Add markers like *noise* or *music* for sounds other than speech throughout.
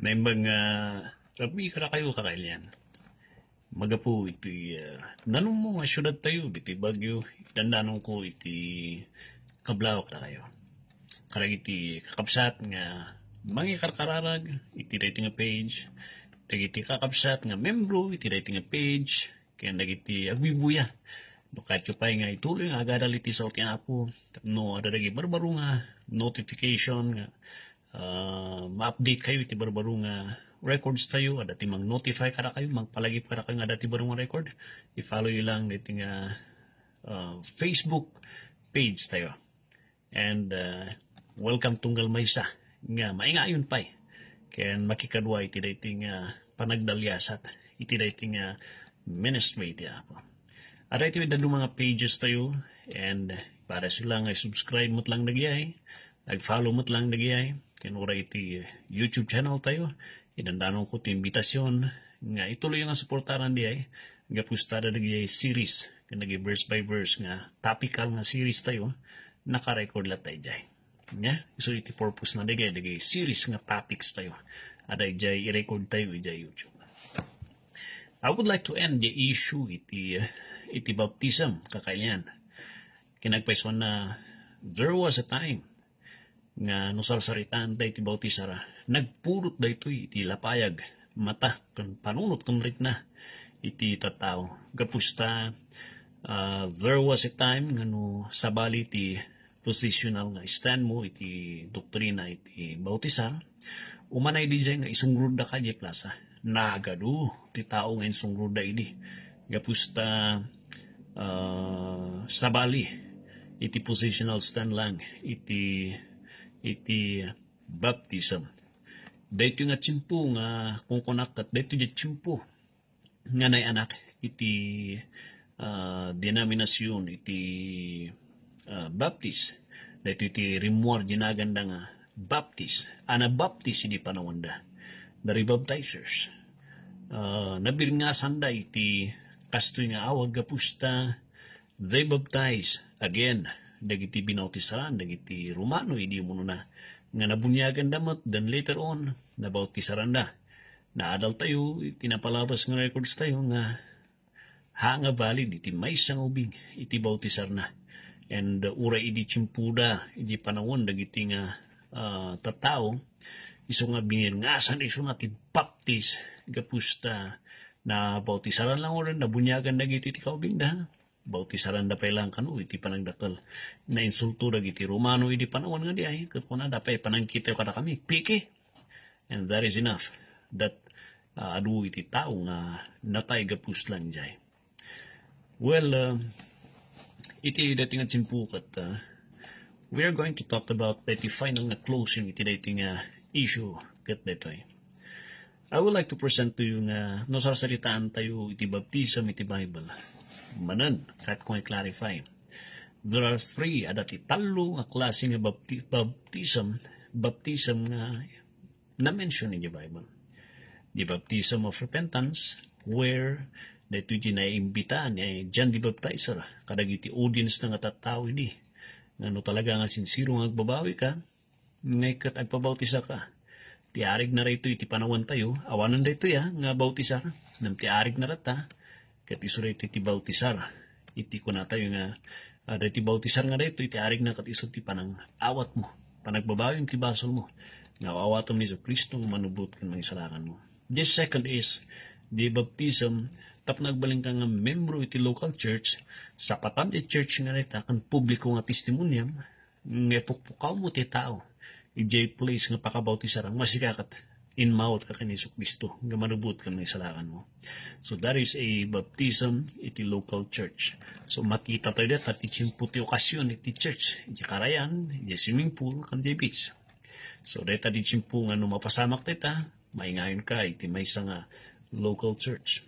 na ibang tabi uh, kala kayo kakailan magapu iti uh, nanong mo nga syudad tayo iti bagyo dandanon ko iti kablaw kala kayo karag iti kakapsat nga mga karkararag iti rating a page iti kakapsat nga membro iti rating a page kaya dagiti agwibuya no katyo pa nga ituloy nga agadal iti sa apo no adadagi barbaro nga notification nga uh, ma-update kayo iti barbaro nga ah, records tayo dati mang notify kada kayo magpalagi kada kayo nga dati baro nga record i-follow yo lang iti nga uh, Facebook page tayo and uh, welcome tunggal maysa nga maingayon pay ken makikadwa iti dating uh, panagdalyasat iti dating uh, ministry iti apo ada iti dadu mga pages tayo and para sila nga subscribe mo't lang nagyay nag-follow mo't lang nagyay Kinura iti eh, YouTube channel tayo. Inandanon ko ti imbitasyon nga ituloy nga suportaran di ay nga pustada di series nga nag verse by verse nga topical nga series tayo nakarecord la tayo jay. Nga? So iti purpose na digay digay series nga topics tayo. Aday jay i-record tayo jay YouTube. I would like to end the issue iti eh, iti baptism kakailan. Kinagpaison na there was a time nga no sarsaritaan day ti bautisara nagpulot Nagpurot day ito'y iti lapayag, mata, kan panunot kan rit na iti tataw. gapusta uh, there was a time nga no sabali ti positional nga stand mo iti doktrina iti bautisara umanay di dyan nga isungrod da kanya plaza. Nagado, ti tao nga isungrod da idi. Gapusta uh, sabali, iti positional stand lang, iti iti baptism. Dito nga tsimpo nga kung at dito nga tsimpo nga na anak iti uh, denominasyon iti uh, ah, baptist. Dito iti rimuar ginaganda nga baptist. Ana baptist hindi panawanda. The rebaptizers. Uh, nabir nga sanda iti kastoy nga awag gapusta. They baptize again dagiti binautisaran dagiti Romano idi umano na nga nabunyagan damat then later on nabautisaran na naadal tayo kinapalabas ng records tayo nga hanga valid iti may isang ubing iti bautisar na and uh, ura iti chimpuda iti panawon dagiti nga uh, tatao iso nga binirngasan iso nga tibaptis gapusta na bautisaran lang ura nabunyagan dagiti ti kaubing da bautisaran da pailang kanu iti dakal na insulto dagiti Romano iti panawan nga di ay ket kuna dapat panangkita kada kami piki and that is enough that uh, adu iti tao nga natay gapuslan jay well uh, iti dating at simpukat uh, ah, we are going to talk about iti final na closing iti dating uh, issue ket detoy I would like to present to you nga nasasalitaan tayo iti baptism iti Bible manan kat ko clarify there are three adati talo nga klase nga bapti, baptism baptism nga na mention in the Bible the baptism of repentance where dito ginaimbita ni eh, John the Baptizer kada iti audience nga tatawo nga no talaga nga sincere nga agbabawi ka ngaykat agpabautisa ka tiarig na rito iti panawan tayo awanan dito ya ah, nga bautisa nam tiarig na rata Ket iso iti bautisar. Iti kunata yung nga, uh, ah, iti bautisar nga dito, iti arig na kat iso ti panang awat mo. Panagbabayong ti basol mo. Nga awatom ni Kristo manubot kan mga isalangan mo. This second is, di baptism tap nagbaling ka nga membro iti local church, sa patan iti church nga nita kan publiko nga testimonyam, nga pukpukaw mo ti tao, ijay place nga pakabautisar pakabautisaran, masikakat in mouth ka kani Kristo nga marubot kan may salakan mo so that is a baptism iti local church so makita tayo dito at itsimputi okasyon the church iti karayan iti swimming pool kan di beach so dito di tsimpu nga mapasamak tayo maingayon ka iti may nga local church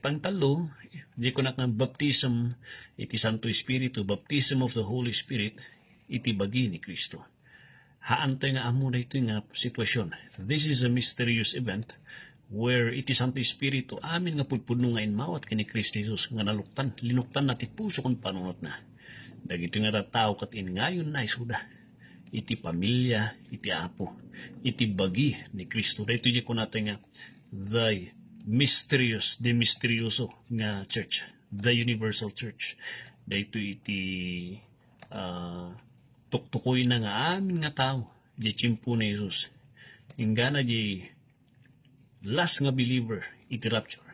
pangtalo di ko na baptism iti Santo Espiritu baptism of the Holy Spirit iti bagi ni Kristo haantay nga amo na ito nga sitwasyon. This is a mysterious event where it is Santo Espiritu amin nga pudpudno nga inmawat kini Kristo Jesus nga naluktan, linuktan na puso kon panunot na. Dagiti nga tao kat ngayon na isuda. Iti pamilya, iti apo, iti bagi ni Kristo. Dahito di ko natin nga the mysterious, the mysterioso nga church, the universal church. Dahito iti uh, tuktukoy na nga amin nga tao, di chimpo na Jesus. Nga na di last nga believer iti rapture.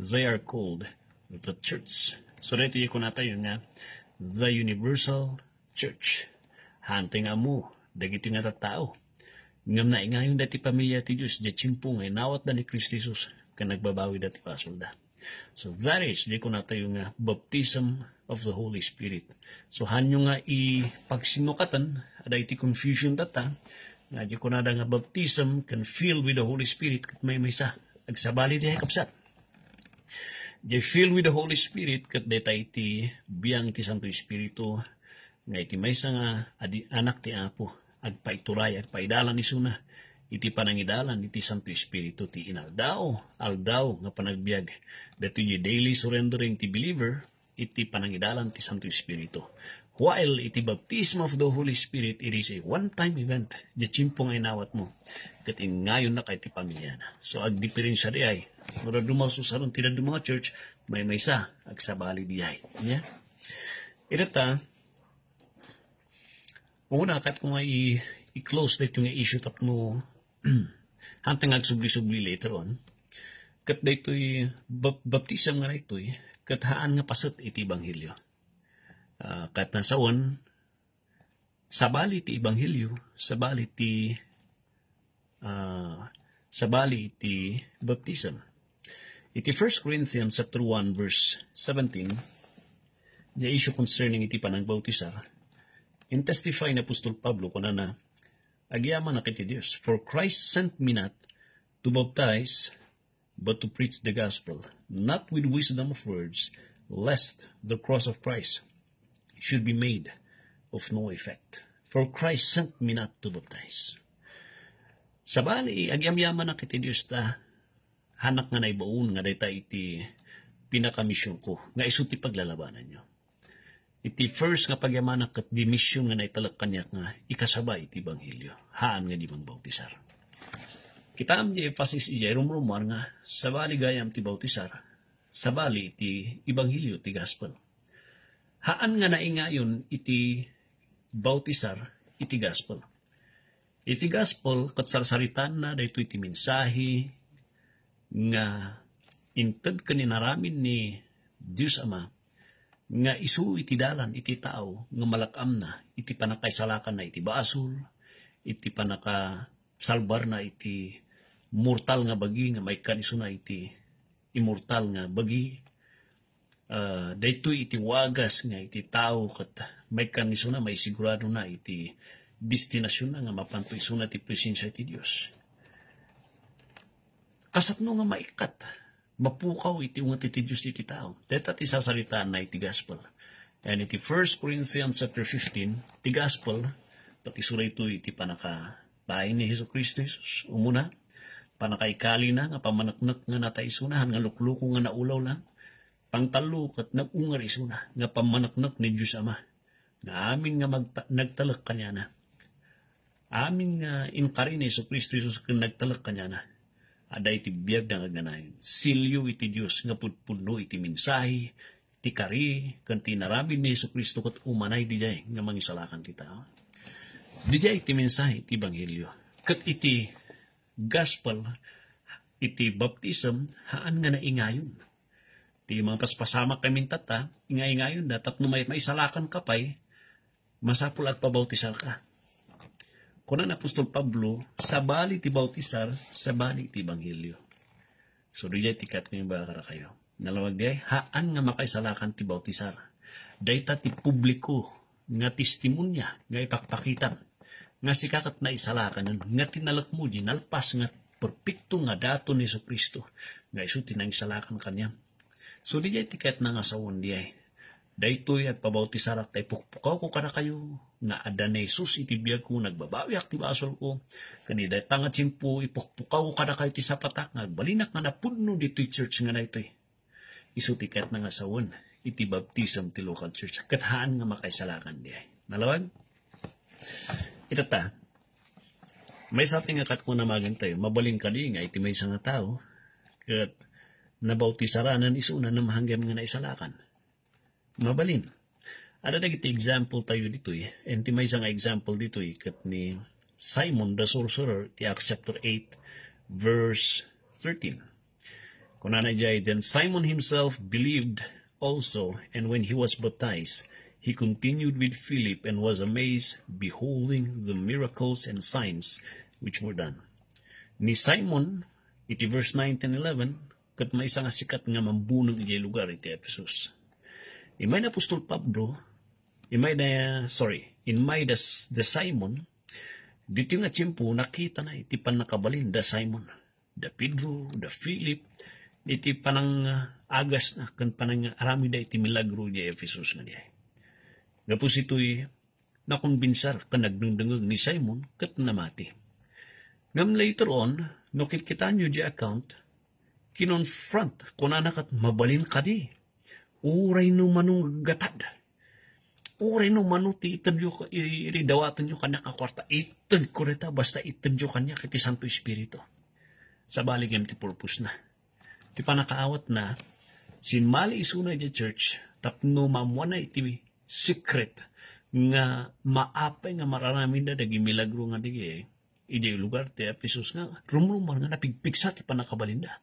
They are called the church. So dito yung natin nga the universal church. Hante nga mo, dagiti nga tao. Ngam na ingayon dati pamilya ti Diyos, di chimpo nga inawat na ni Christ Jesus, ka nagbabawi dati pasulda. So that is, di ko na nga baptism of the Holy Spirit. So hanyo nga ipagsinukatan, aday ti confusion data, nga di ko nga baptism can fill with the Holy Spirit kat may may sa agsabali di kapsat. Di fill with the Holy Spirit kat detay ti biyang ti Santo Espiritu nga iti may nga adi, anak ti Apo agpaituraya, agpaidalan ni Suna iti panangidalan iti Santo Espiritu ti inaldao, aldao nga panagbiag. Dito yung daily surrendering ti believer, iti panangidalan ti Santo Espiritu. While iti baptism of the Holy Spirit, it is a one-time event. Diyachimpong ay nawat mo. Kat ngayon na kay ti pamilya na. So, ag diferensya di ay. Mura dumaw susaron, tinad mga church, may may sa, agsabali di ay. Yeah? Irata, una, kat kung ay i-close that yung issue tap mo *clears throat* hantang agsubli-subli later on, kat daytoy baptism nga daytoy, kat haan nga pasat iti banghilyo. Uh, ah, kat nasaon, sabali ti ebanghelyo, sabali ti uh, ah, sabali ti baptism. Iti 1 Corinthians chapter 1 verse 17, the issue concerning iti panagbautisar, and testify na Apostol Pablo kuno na Agiaman na kiti Dios. For Christ sent me not to baptize, but to preach the gospel, not with wisdom of words, lest the cross of Christ should be made of no effect. For Christ sent me not to baptize. Sa bali, agyamyaman na kiti Dios ta, hanak nga naibaon nga dayta iti pinakamisyon ko, nga iso ti paglalabanan nyo. Iti first nga pagyamanak at di misyon nga naitalak kanya nga ikasabay iti banghilyo. Haan nga di mang bautisar. Kita am di emphasis iya rumrumar nga sabali gayam ti bautisar, sabali iti ibanghilyo ti gospel. Haan nga naingayon iti bautisar iti gospel. Iti gospel kat sarsaritan na dayto iti minsahi nga inted kaninaramin ni Diyos Ama nga isu iti dalan iti tao nga malakam na iti panakaisalakan na iti baasol iti panakasalbar na iti mortal nga bagi nga may kaniso na iti immortal nga bagi uh, ah, dayto iti wagas nga iti tao kat may kaniso na may sigurado na iti destinasyon na nga mapanto na iti presensya iti Dios kasatno nga maikat mapukaw iti ungat iti Diyos iti tao. Deta ti sasalitaan na iti gospel. And iti 1 Corinthians chapter 15, iti gospel, pati suray to iti panaka bahay ni Heso Kristo Jesus, umuna, panakaikali na, nga pamanaknak nga nataisunahan, nga lukluko nga naulaw lang, pangtalo kat nagungar isuna, nga pamanaknak ni Diyos Ama, nga amin nga magta- nagtalak kanya na, amin nga inkarina Heso Kristo Jesus, nagtalak kanya na, aday iti biyag na kaganayon. Silyo iti Diyos nga pudpuno iti mensahe, iti kari, kan tinaramin ni Yesu Kristo kat umanay di jay, nga mangisalakan ti tao. Di jay iti mensahe, iti Ebanghelyo. Kat iti gospel, iti baptism, haan nga naingayon. Iti mga paspasama kami tata, ingaingayon na, tapno may maisalakan kapay, masapul at pabautisal ka kunan apostol Pablo sa bali ti bautisar sa bali ti banghilyo. So ti tikat ni bakara kayo. Nalawag day haan nga makaisalakan ti bautisar. Dayta ti publiko nga testimonya nga ipakpakitan nga sikakat na isalakan nga tinalak mo ginalpas nga perpekto nga dato ni Kristo nga isu tinang isalakan kanya. So di tikat na nga sa diay Daytoy at pabautisarak tay pukpukaw ko kana kayo nga na Jesus itibiyag ko nagbabawi ti basol ko kani day tanga simpo ipukpukaw ko kana kayo ti sapatak nga balinak nga napunno ditoy church nga daytoy. Isu tikat na nga sawon iti baptism ti local church kataan nga makaisalakan diay ay. Nalawag? Itata, may saping akat ko na magantay, mabaling ka nga iti may isang tao, kat nabautisa ranan isuna na mahanggan nga naisalakan mabalin. Ada na example tayo dito eh. And ti may isang example dito eh. Kat ni Simon the Sorcerer, ti Acts chapter 8, verse 13. Kunana jay, then Simon himself believed also, and when he was baptized, he continued with Philip and was amazed, beholding the miracles and signs which were done. Ni Simon, iti verse 9 and 11, kat may isang sikat nga mambunong iti lugar iti Ephesus in my Apostle Pablo, in my the, sorry, in my the, the Simon, dito nga tiyempo, nakita na iti panakabalin, da Simon, da Pedro, da Philip, iti panang ah, agas na, kan panang ah, arami da iti milagro niya Ephesus nga niya. Nga po sito'y nakumbinsar ka nagnundangag ni Simon kat namati. Ngam later on, no kitaan nyo di account, kinonfront kung anak at mabalin ka di uray no manong gatad. Uray no manu ti itan yo, iridawatan yo kanya kakwarta. Itan ko rita, basta itan yo kanya kiti Santo Espiritu. Sa baligam ti purpose na. Ti panakaawat na, mali isuna di church, tapno mamuanay iti secret nga maapay nga mararamin da dagi milagro nga digi eh. Ide lugar ti Ephesus nga rumrumar nga napigpiksa ti panakabalinda.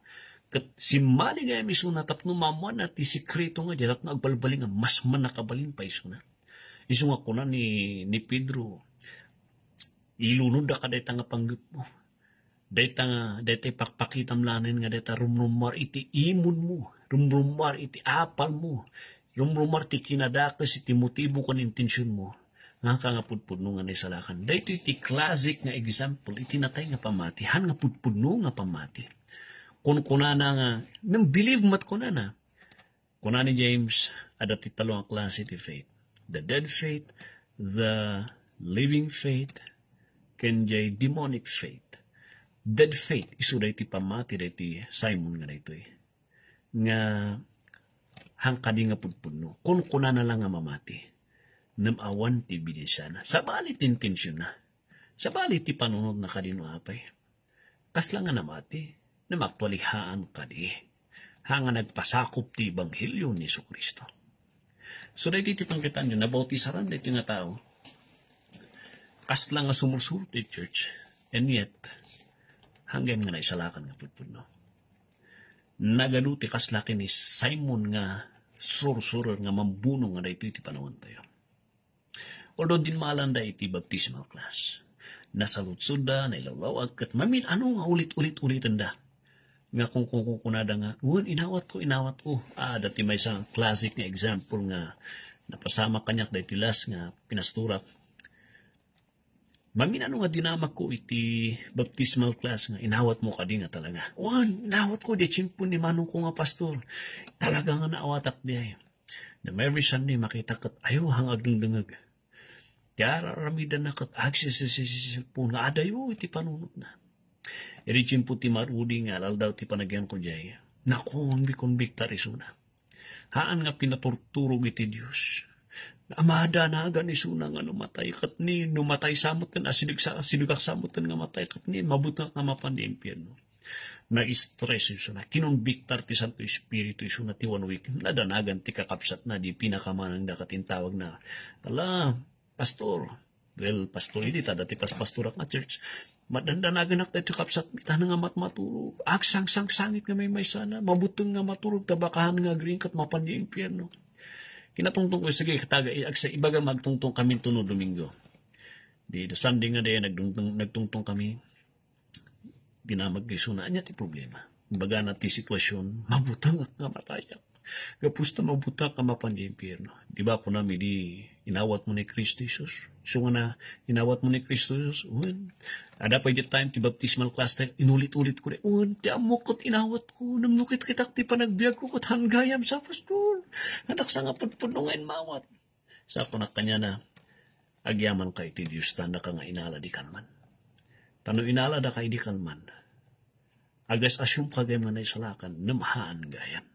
Kat si mani nga misuna tapno mamuan at sikreto nga dyan at nagbalbaling nga mas manakabalin pa isuna. Iso nga na ni, ni Pedro, ilunod ka dayta nga panggit mo. Dayta nga, dayta pakpakitam lanin nga dayta rumrumar iti imun mo, rumrumar iti apal mo, rumrumar ti kinadakas iti motibo kan intensyon mo. Nga ka nga pudpudno nga naisalakan. Dayto iti classic nga example, iti natay nga pamati, han nga pudpudno nga pamati kun kunana nga, nang believe mat kunana. Kunana ni James, adati talong klase ti faith. The dead faith, the living faith, ken jay demonic faith. Dead faith, iso ti pamati day ti Simon nga daytoy eh. Nga, hangkadi nga pudpuno, kun kunana lang nga mamati. Nam awan ti bidisana, sabali ti intensyon na. Sabali ti panunod na kadino apay. Kas nga namati na maktualihaan kani hanga nagpasakop ti Ebanghelyo ni Iso Kristo. So dahil iti pangkitaan nyo, nabautisaran dahil nga tao, kas lang nga sumursuro ti church, and yet, hanggang nga naisalakan nga pudpud no. Nagaduti kas laki ni Simon nga sursur nga mambunong nga dahito iti panahon tayo. Although din malanda iti baptismal class. Nasalutsod da, nailawawag, kat mamin ano nga ulit-ulit-ulitan da nga kung kung kung kunada nga ngun inawat ko inawat ko ah dati may isang classic nga example nga napasama kanyak dati last nga pinastura Mamin ano nga dinamak ko iti baptismal class nga inawat mo ka din nga talaga. Wan, inawat ko di chimpo ni manong ko nga pastor. Talaga nga naawatak di ay. Na every Sunday makita kat ayaw hangag ng dengag. Tiara ramidan na kat agsis si si nga adayo iti panunot na Erichin puti marudi nga alal ti panagyan ko jay. Naku, konbik-konbik tarisuna. Haan nga pinaturturog iti Diyos. Amada na agan isuna nga numatay kat ni numatay samot kan asidig sa asidugak samot kan nga matay kat ni mabuta nga mapan di Na stress isuna kinonbiktar ti Santo Espiritu isuna ti one week nadanagan ti kakapsat na di pinakamanang dakatintawag na ala pastor well pastor idi tada ti pas pastorak nga church Madanda na ganak tayo tsakap sa tanan nga matmaturog. Aksang sang sangit nga may may sana. Mabutong nga maturog. Tabakahan nga green kat mapanya impyerno. Kinatungtong ko, sige, kataga, eh, sa ibaga magtungtong kami tuno Domingo. Di the Sunday nga day, nagtungtong, nagtungtong kami. Dinamag na niya ti problema. Baga na ti sitwasyon, mabutang at nga matayak. Gapusta mabuta ka mapanya impyerno. Di ba ako namin di inawat mo ni Kristo Jesus. So nga na, uh, inawat mo ni Kristo Jesus. Un, ada pa time ti baptismal class tayo, inulit-ulit ko rin. Un, ti amukot inawat ko, namukit kitak ti panagbiag ko, kot hanggayam sa pastor. Anak sa nga pagpunungan mawat. Sa ako na kanya na, agyaman kay ti Diyos, tanda ka nga inala di kalman. Tano inala da kay di kalman. Agas asyum kagay manay salakan, namhaan gayan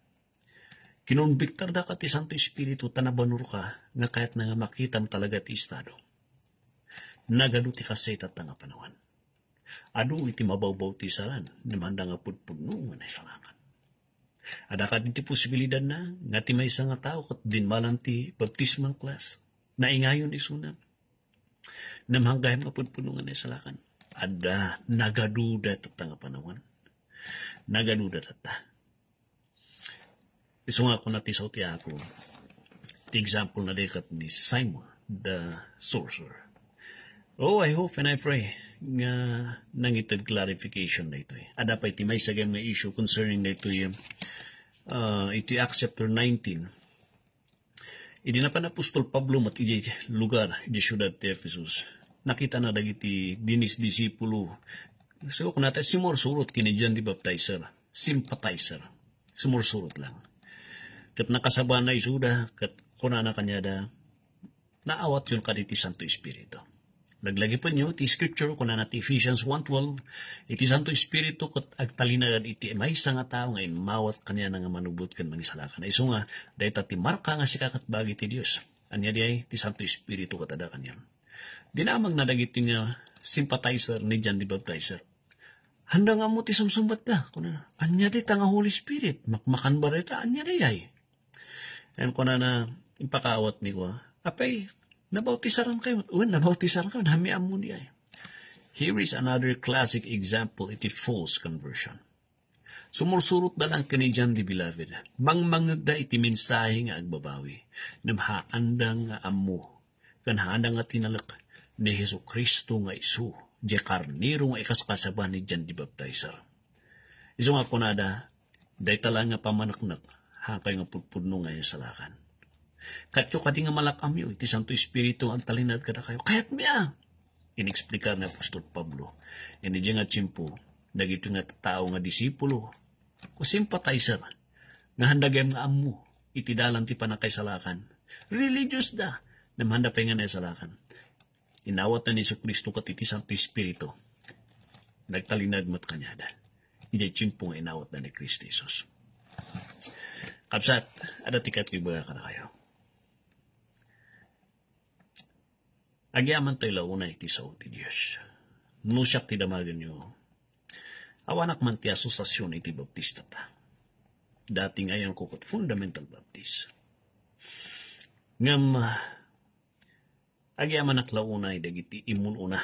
Kinunbiktar da ka ti Santo Espiritu tanabanur ka nga kahit nga makitam talaga ti estado. Nagadu ti kaseta tanga panawan. Adu iti mabawbaw ti saran, namanda nga pudpudno nga nailangan. Ada din ti posibilidad na nga ti may nga tao kat din malan ti baptismal class. ingayon isunan. Namhanggayam nga pudpuno nga naisalakan. Ada nagaduda tatanga panawan. Nagaduda tatanga isunga ko na ti sauti ako. Ti example na dekat ni Simon the sorcerer. Oh, I hope and I pray nga nangitag clarification na ito. Eh. Adapay ah, ti may sagam na issue concerning na ito yung uh, ah, ito Acts chapter 19. Idi na pa Apostol Pablo mat iji lugar di syudad ti Ephesus. Nakita na dagiti dinis disipulo. So, kung natin, simursurot kini dyan di baptizer, sympathizer. Simursurot lang kat nakasaban na isuda, kat kunana kanyada, naawat yun kaditi Santo Espiritu. Naglagi pa niyo, ti scripture ko na nati Ephesians 1.12, iti Santo Espiritu kat agtalinagan iti may nga tao ngayon mawat kanya nga manubot kan mangisalakan. Isu nga, dahi ti marka nga si kakatbagi ti Diyos. Anya di ay, ti Santo Espiritu katada kanya. Dinamag na dagiti nga sympathizer ni John the Baptizer. Handa nga mo ti sumsumbat ka. Anya di tanga Holy Spirit, makmakan ba rita, anya di ay. And ko na na impakawat ko. Apay, nabautisaran kayo. Uy, nabautisaran kayo. Nami amo niya. Here is another classic example. It is false conversion. Sumursurot na lang Canadian di beloved. Mangmangagda iti mensahe nga agbabawi. Namhaandang nga amo. Kanhanda nga tinalak ni Heso Kristo nga isu. Di karniro nga ikaskasaban ni Jan di Baptizer. Isong ako nada, day tala pamanaknak hapay nga pudpudno ngayon sa lakan. Katyo ka di nga malakam yo, iti Santo Espiritu ang talinad ka na kayo. Kaya't miya! Inexplikar ni Apostol Pablo. Yan e nga tsimpo, dagito nga tao nga disipulo. Kusimpatizer, nga handagayam nga amu, dalan ti panakay Religious da, na mahanda pa nga na salakan. Inawat na ni Iso Kristo iti Santo Espiritu. Nagtalinad mat kanya da. Iti tsimpo nga inawat na ni Kristo Jesus. Kapsat, ada ano tikat iba ka na kayo. Agyaman tayo launa iti sa uti Diyos. Nusak ti damagan nyo. Awanak man ti asosasyon iti baptista ta. Dating ayang kukot fundamental baptist. Ngam, agyaman aklauna dagiti imununa.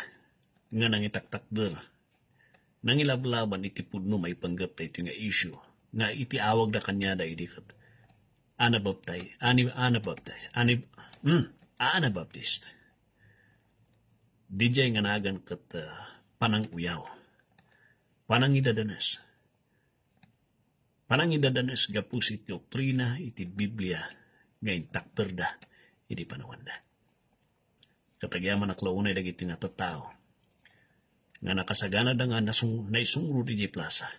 Nga nangitaktakder. Nangilablaban iti pudno may panggap tayo nga issue na itiawag na kanya idi idikat. Anabaptay, ani anabaptay, ani mm, anabaptist. Dijay nga nagan kat uh, panang uyaw. Panang idadanas. Panang idadanas gapusit doktrina iti Biblia nga intakter da iti panawan da. Katagyaman aklaunay dagiti nga tattao nga nakasagana da nga nasung, naisungro di plaza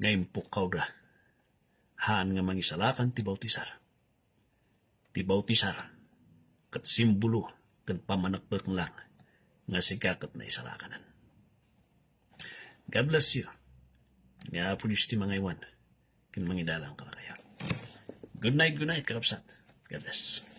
ngayon pukaw da, haan nga mangisalakan ti bautisar. Ti bautisar, kat simbolo, kat pamanakbak lang, nga sikakat na isalakanan. God bless you. Nga po ti mga iwan, kin mangidalang ka na kaya. Good night, good night, karapsat. God bless.